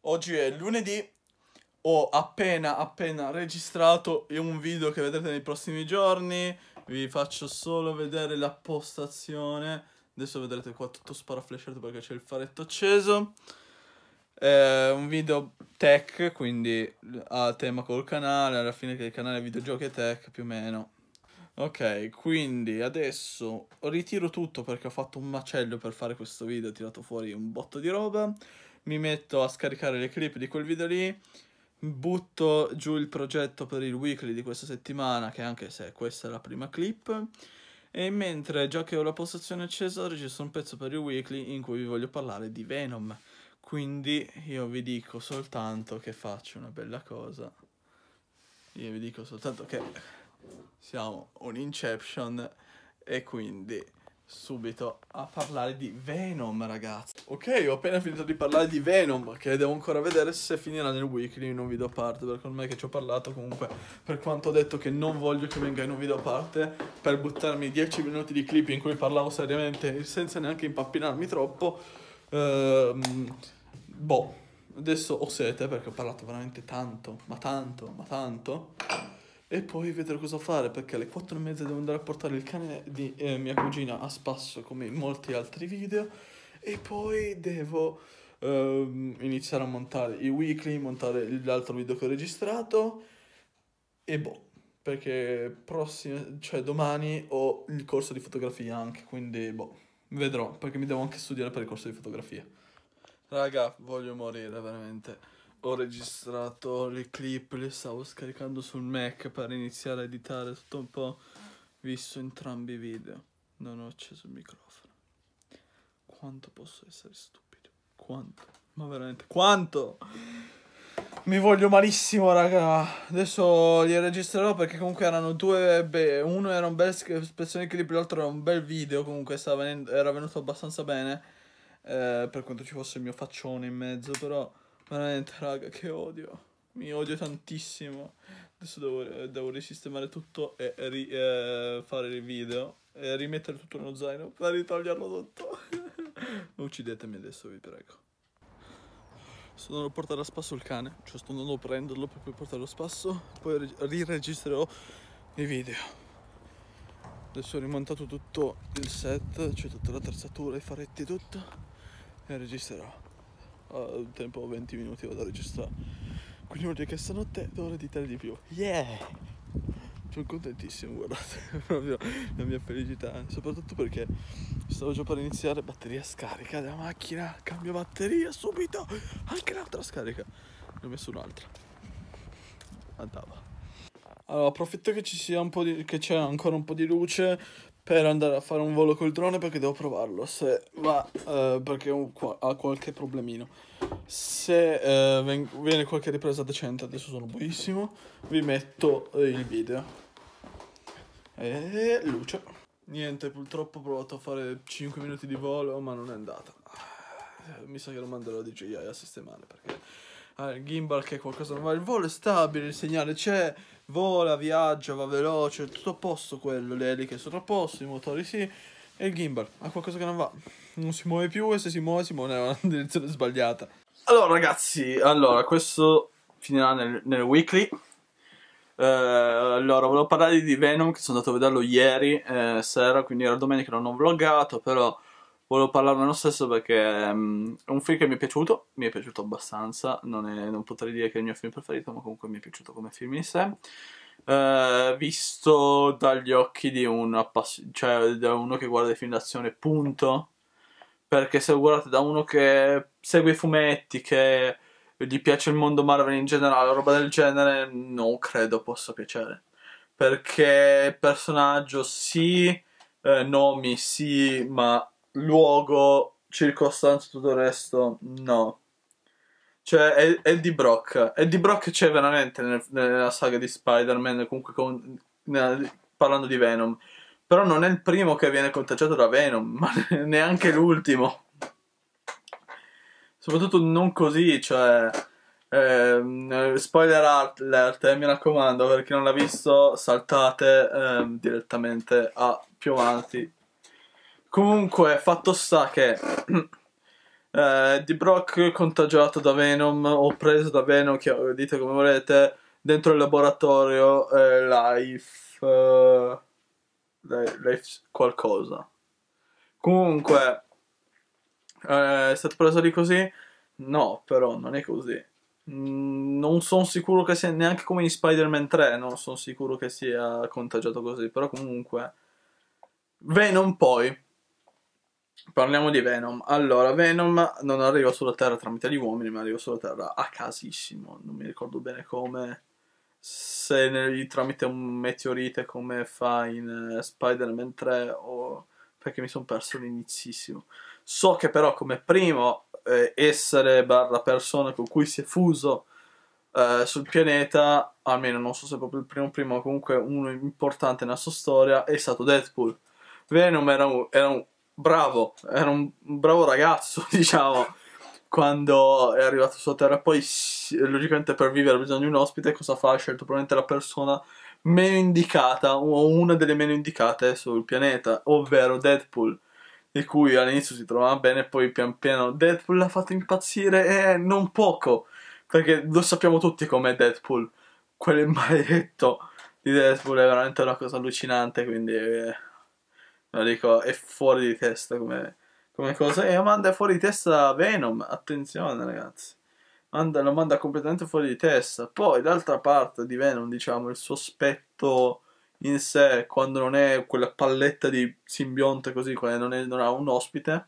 Oggi è lunedì, ho appena appena registrato un video che vedrete nei prossimi giorni, vi faccio solo vedere la postazione, adesso vedrete qua tutto sparaflashato perché c'è il faretto acceso. È un video tech, quindi a tema col canale, alla fine che il canale è videogiochi e tech più o meno. Ok, quindi adesso ritiro tutto perché ho fatto un macello per fare questo video, ho tirato fuori un botto di roba, mi metto a scaricare le clip di quel video lì, butto giù il progetto per il weekly di questa settimana, che anche se questa è la prima clip, e mentre già che ho la postazione accesa registro un pezzo per il weekly in cui vi voglio parlare di Venom, quindi io vi dico soltanto che faccio una bella cosa, io vi dico soltanto che siamo un Inception e quindi subito a parlare di Venom ragazzi Ok ho appena finito di parlare di Venom che devo ancora vedere se finirà nel weekly in un video a parte perché ormai che ci ho parlato comunque per quanto ho detto che non voglio che venga in un video a parte per buttarmi 10 minuti di clip in cui parlavo seriamente senza neanche impappinarmi troppo ehm, boh adesso ho sete perché ho parlato veramente tanto ma tanto ma tanto e poi vedrò cosa fare perché alle 4 e mezza devo andare a portare il cane di eh, mia cugina a spasso come in molti altri video. E poi devo ehm, iniziare a montare i weekly, montare l'altro video che ho registrato. E boh, perché prossimo, cioè domani ho il corso di fotografia anche, quindi boh, vedrò perché mi devo anche studiare per il corso di fotografia. Raga, voglio morire veramente ho registrato le clip, le stavo scaricando sul Mac per iniziare a editare tutto un po', visto entrambi i video. Non ho acceso il microfono. Quanto posso essere stupido? Quanto? Ma veramente, quanto? Mi voglio malissimo, raga. Adesso li registrerò perché comunque erano due. Beh, uno era un bel spezzone di clip, l'altro era un bel video. Comunque venendo, era venuto abbastanza bene. Eh, per quanto ci fosse il mio faccione in mezzo, però. Veramente, raga, che odio. Mi odio tantissimo. Adesso devo, devo risistemare tutto e, e ri, eh, fare il video. E rimettere tutto nello zaino per ritagliarlo tutto. Uccidetemi adesso, vi prego. Sto andando a portare a spasso il cane. Cioè, sto andando a prenderlo per poi portarlo a spasso. Poi riregistrerò i video. Adesso ho rimontato tutto il set, cioè tutta l'attrezzatura, i faretti, tutto. E registrerò al tempo 20 minuti vado a registrare. Quindi vuol dire che stanotte dovrò editare di più. Yeah! Sono contentissimo, guardate, proprio la mia felicità, soprattutto perché stavo già per iniziare, batteria scarica della macchina, cambio batteria subito, anche l'altra scarica, ne ho messo un'altra, andava. Allora, approfitto che ci sia un po' di, che c'è ancora un po' di luce per andare a fare un volo col drone perché devo provarlo se va eh, perché ha qualche problemino se eh, viene qualche ripresa decente adesso sono buonissimo vi metto eh, il video e luce niente purtroppo ho provato a fare 5 minuti di volo ma non è andata mi sa che lo manderò a DJI a sistemare perché al ah, gimbal che qualcosa non va. Il volo è stabile, il segnale c'è, vola, viaggia, va veloce, tutto a posto quello, le eliche sono a posto, i motori sì. E il gimbal ha qualcosa che non va, non si muove più e se si muove si muove nella direzione sbagliata. Allora ragazzi, allora questo finirà nel, nel weekly. Eh, allora, volevo parlare di Venom che sono andato a vederlo ieri eh, sera, quindi era domenica, non ho vloggato, però volevo parlarne lo stesso perché um, mm, è un film che mi è piaciuto, mi è piaciuto abbastanza, non, è, non, potrei dire che è il mio film preferito, ma comunque mi è piaciuto come film in sé. Uh, visto dagli occhi di, cioè, di uno che guarda i film d'azione, punto. Perché se lo guardate da uno che segue i fumetti, che gli piace il mondo Marvel in generale, roba del genere, non credo possa piacere. Perché personaggio sì, eh, nomi sì, ma luogo, circostanza, tutto il resto, no. Cioè, Eddie Brock. Eddie Brock c'è veramente nel, nella saga di Spider-Man, comunque con, nella, parlando di Venom. Però non è il primo che viene contagiato da Venom, ma neanche l'ultimo. Soprattutto non così, cioè... Eh, spoiler alert, eh, mi raccomando, per chi non l'ha visto, saltate eh, direttamente a più avanti Comunque, fatto sta che eh, Di Brock contagiato da Venom o preso da Venom, che dite come volete, dentro il laboratorio eh, Life, eh, life qualcosa. Comunque, eh, è stato preso di così? No, però non è così. Mm, non sono sicuro che sia neanche come in Spider-Man 3, non sono sicuro che sia contagiato così, però comunque Venom poi Parliamo di Venom. Allora, Venom non arriva sulla Terra tramite gli uomini, ma arriva sulla Terra a casissimo. Non mi ricordo bene come. Se ne, tramite un meteorite come fa in uh, Spider-Man 3 o perché mi sono perso l'inizissimo. So che però come primo eh, essere barra persona con cui si è fuso eh, sul pianeta, almeno non so se proprio il primo primo, ma comunque uno importante nella sua storia, è stato Deadpool. Venom era un, era un bravo, era un bravo ragazzo, diciamo. Quando è arrivato sulla Terra. poi logicamente per vivere ha bisogno di un ospite. Cosa fa? Ha scelto probabilmente la persona meno indicata o una delle meno indicate sul pianeta, ovvero Deadpool di cui all'inizio si trovava bene, poi pian piano Deadpool l'ha fatto impazzire e eh, non poco, perché lo sappiamo tutti com'è Deadpool, quel maledetto di Deadpool è veramente una cosa allucinante, quindi eh, No, dico, è fuori di testa come, come cosa. E manda fuori di testa Venom. Attenzione, ragazzi. Manda, lo manda completamente fuori di testa. Poi l'altra parte di Venom, diciamo, il sospetto in sé, quando non è quella palletta di simbionte così, quando non, è, non ha un ospite,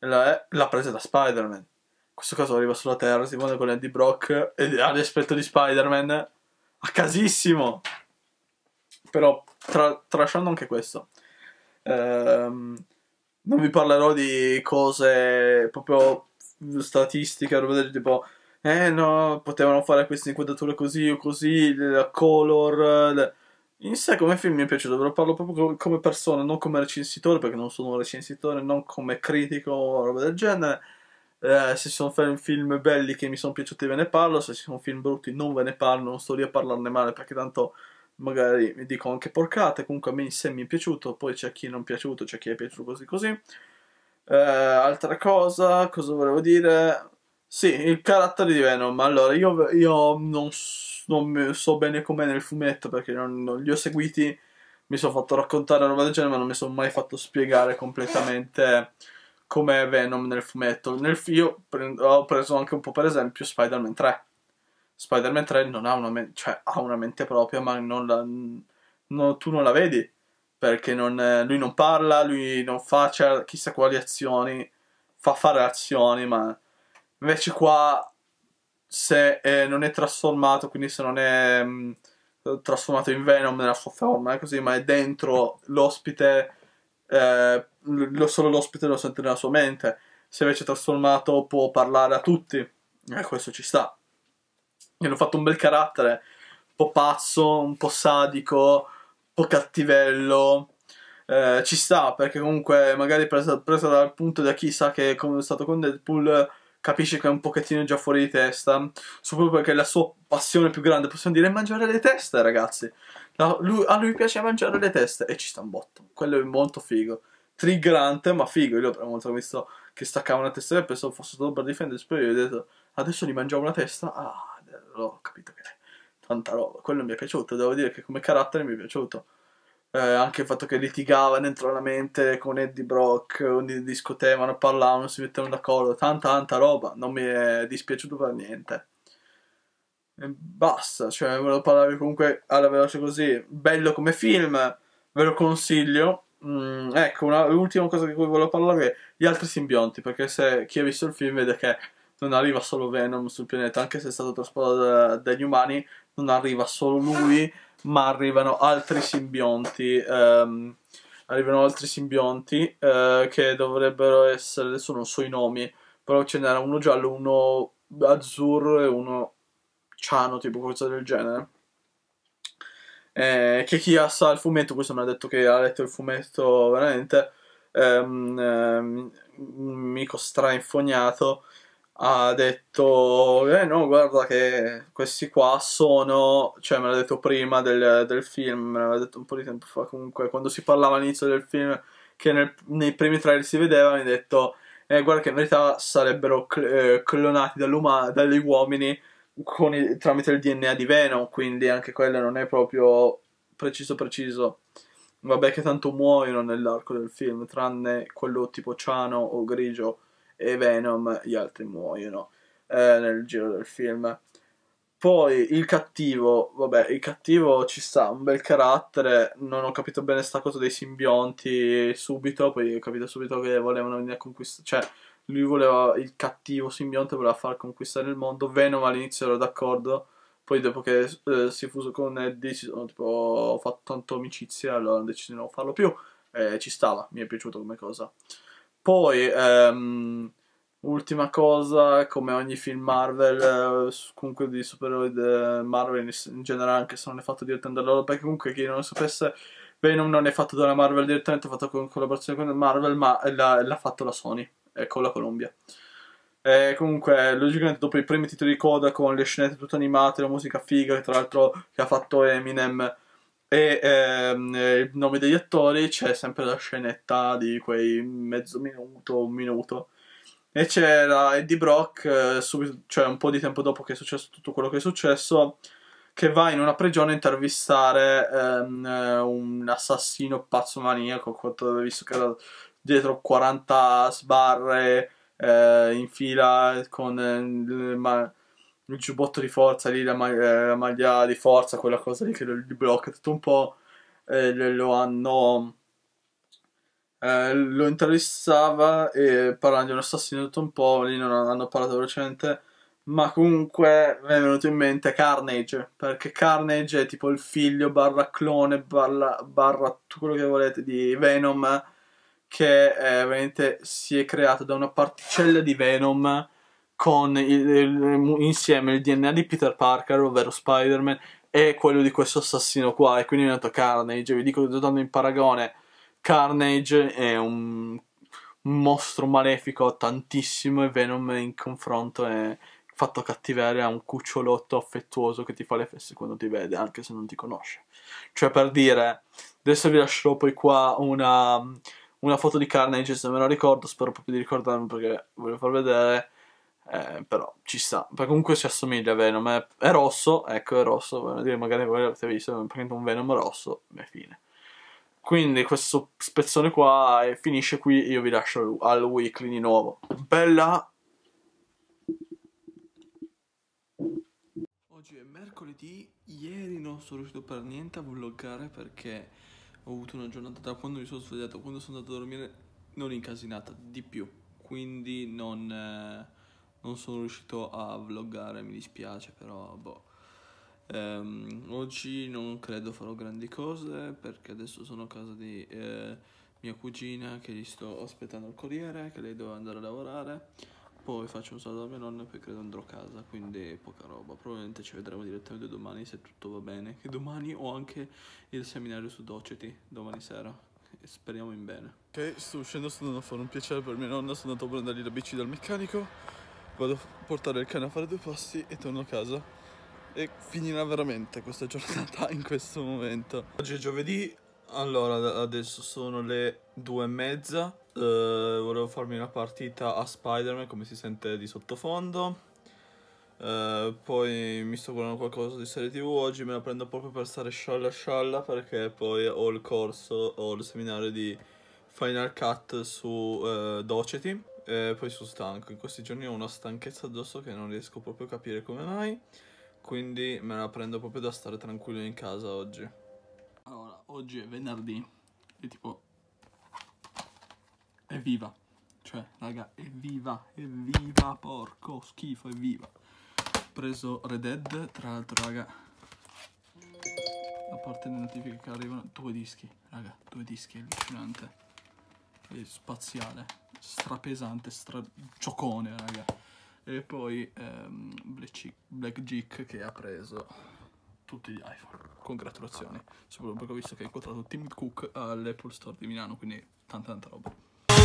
l'ha, presa da Spider-Man. In questo caso arriva sulla Terra, si pone con Andy Brock e ha l'aspetto di Spider-Man. A casissimo! Però, tra, trasciando anche questo, Ehm, non vi parlerò di cose proprio statistiche, roba del tipo. Eh no, potevano fare queste inquadrature così o così, la color. Le... In sé come film mi è piaciuto, ve lo parlo proprio come persona, non come recensitore, perché non sono un recensitore, non come critico o roba del genere. Eh, se ci sono film belli che mi sono piaciuti ve ne parlo, se ci sono film brutti non ve ne parlo, non sto lì a parlarne male perché tanto magari mi dico anche porcate, comunque a me in se mi è piaciuto, poi c'è chi non è piaciuto, c'è chi è piaciuto così così. Eh, altra cosa, cosa volevo dire? Sì, il carattere di Venom. Allora, io, io non, non, so bene com'è nel fumetto perché non, non li ho seguiti, mi sono fatto raccontare una roba del genere, ma non mi sono mai fatto spiegare completamente com'è Venom nel fumetto. Nel, io pre- ho preso anche un po' per esempio Spider-Man 3 Spider-Man 3 non ha una mente, cioè ha una mente propria, ma non la, no, tu non la vedi perché non, lui non parla, lui non fa cioè, chissà quali azioni, fa fare azioni, ma invece qua se eh, non è trasformato, quindi se non è mh, trasformato in Venom nella sua forma, è così, ma è dentro l'ospite, eh, lo, solo l'ospite lo sente nella sua mente, se invece è trasformato può parlare a tutti, e questo ci sta. Mi hanno fatto un bel carattere, un po' pazzo, un po' sadico, un po' cattivello. Eh, ci sta perché comunque magari presa, presa dal punto da chi sa che come è stato con Deadpool capisce che è un pochettino già fuori di testa Soprattutto perché la sua passione più grande possiamo dire è mangiare le teste ragazzi la, lui, a lui piace mangiare le teste e ci sta un botto quello è molto figo triggerante ma figo io per molto ho visto che staccava una testa e pensavo fosse solo per difendersi poi ho detto adesso gli mangiamo una testa ah ho capito che è tanta roba. Quello mi è piaciuto, devo dire che come carattere mi è piaciuto. Eh, anche il fatto che litigava dentro la mente con Eddie Brock, ogni discutevano, parlavano, si mettevano d'accordo, tanta tanta roba, non mi è dispiaciuto per niente. E basta, cioè volevo parlare comunque alla veloce così, bello come film, ve lo consiglio. Mm, ecco, una, l'ultima cosa di cui volevo parlare è gli altri simbionti, perché se chi ha visto il film vede che non arriva solo Venom sul pianeta, anche se è stato trasportato dagli umani, non arriva solo lui, ma arrivano altri simbionti. Ehm, arrivano altri simbionti eh, che dovrebbero essere, adesso non so i nomi, però ce n'era uno giallo, uno azzurro e uno ciano, tipo qualcosa del genere. Eh, che chi ha sa il fumetto, questo mi ha detto che ha letto il fumetto veramente, ehm, ehm, mico strainfognato, ha detto eh no guarda che questi qua sono cioè me l'ha detto prima del, del film me l'aveva detto un po' di tempo fa comunque quando si parlava all'inizio del film che nel, nei primi trailer si vedeva mi ha detto eh guarda che in verità sarebbero cl- eh, clonati dagli uomini i, tramite il DNA di Venom quindi anche quello non è proprio preciso preciso vabbè che tanto muoiono nell'arco del film tranne quello tipo ciano o grigio e Venom, gli altri muoiono eh, nel giro del film. Poi il cattivo, vabbè, il cattivo ci sta, un bel carattere, non ho capito bene sta cosa dei simbionti subito, poi ho capito subito che volevano venire a conquistare, cioè lui voleva, il cattivo simbionte voleva far conquistare il mondo, Venom all'inizio ero d'accordo, poi dopo che eh, si è fuso con Eddie si sono tipo, ho fatto tanto amicizia, allora hanno deciso di non farlo più, eh, ci stava, mi è piaciuto come cosa. Poi, ehm, ultima cosa, come ogni film Marvel, eh, comunque di supereroi Marvel in, in, generale, anche se non è fatto direttamente da loro, perché comunque chi non lo sapesse, Venom non è fatto dalla Marvel direttamente, è fatto in collaborazione con Marvel, ma l'ha, l'ha fatto la Sony, eh, con la Colombia. E comunque, logicamente, dopo i primi titoli di coda con le scenette tutte animate, la musica figa, che tra l'altro che ha fatto Eminem, e ehm, il nome degli attori c'è sempre la scenetta di quei mezzo minuto, un minuto. E c'era Eddie Brock, eh, subito, cioè un po' di tempo dopo che è successo tutto quello che è successo, che va in una prigione a intervistare ehm, un assassino pazzo maniaco, visto che era dietro 40 sbarre eh, in fila con... Eh, ma, il giubbotto di forza lì, la, mag- eh, la, maglia di forza, quella cosa lì che gli blocca tutto un po', eh, lo hanno... Eh, lo interessava e parlando di un assassino tutto un po', lì non hanno parlato velocemente, ma comunque mi è venuto in mente Carnage, perché Carnage è tipo il figlio barra clone barra, barra tutto quello che volete di Venom, che è, veramente si è creato da una particella di Venom con il, il, insieme il DNA di Peter Parker, ovvero Spider-Man, e quello di questo assassino qua, e quindi è nato Carnage. Vi dico, dando in paragone, Carnage è un mostro malefico tantissimo e Venom in confronto è fatto cattiveria a un cucciolotto affettuoso che ti fa le feste quando ti vede, anche se non ti conosce. Cioè, per dire, adesso vi lascerò poi qua una, una foto di Carnage, se me la ricordo, spero proprio di ricordarmi perché voglio far vedere eh, però ci sta, perché comunque si assomiglia a Venom, è, eh. è rosso, ecco è rosso, voglio dire magari voi l'avete visto, prendo un Venom rosso e fine. Quindi questo spezzone qua eh, finisce qui, io vi lascio al, al weekly di nuovo. Bella! Oggi è mercoledì, ieri non sono riuscito per niente a vloggare perché ho avuto una giornata da quando mi sono svegliato, quando sono andato a dormire, non incasinata, di più. Quindi non... Eh non sono riuscito a vloggare, mi dispiace, però boh. Um, oggi non credo farò grandi cose perché adesso sono a casa di eh, mia cugina che gli sto aspettando il corriere, che lei deve andare a lavorare. Poi faccio un saluto a mia nonna e poi credo andrò a casa, quindi poca roba. Probabilmente ci vedremo direttamente domani se tutto va bene. Che domani ho anche il seminario su Doceti, domani sera speriamo in bene. Ok, sto uscendo, sto andando a fare un piacere per mia nonna, sono andato a prendere la bici dal meccanico vado a portare il cane a fare due passi e torno a casa e finirà veramente questa giornata in questo momento oggi è giovedì allora adesso sono le due e mezza eh, volevo farmi una partita a Spider-Man come si sente di sottofondo Uh, poi mi sto guardando qualcosa di serie tv oggi me la prendo proprio per stare scialla scialla perché poi ho il corso ho il seminario di Final Cut su uh, Docety. Eh, poi sono stanco, in questi giorni ho una stanchezza addosso che non riesco proprio a capire come mai, quindi me la prendo proprio da stare tranquillo in casa oggi. Allora, oggi è venerdì e tipo... è viva! Cioè, raga, è viva, è viva, porco, schifo, è viva! Ho preso Red Dead, tra l'altro, raga, a parte le notifiche che arrivano, due dischi, raga, due dischi, è allucinante spaziale, strapesante, stra ciocone, raga. E poi ehm, Black Geek che ha preso tutti gli iPhone. Congratulazioni, soprattutto perché ho visto che ha incontrato Tim Cook all'Apple Store di Milano, quindi tanta tanta roba.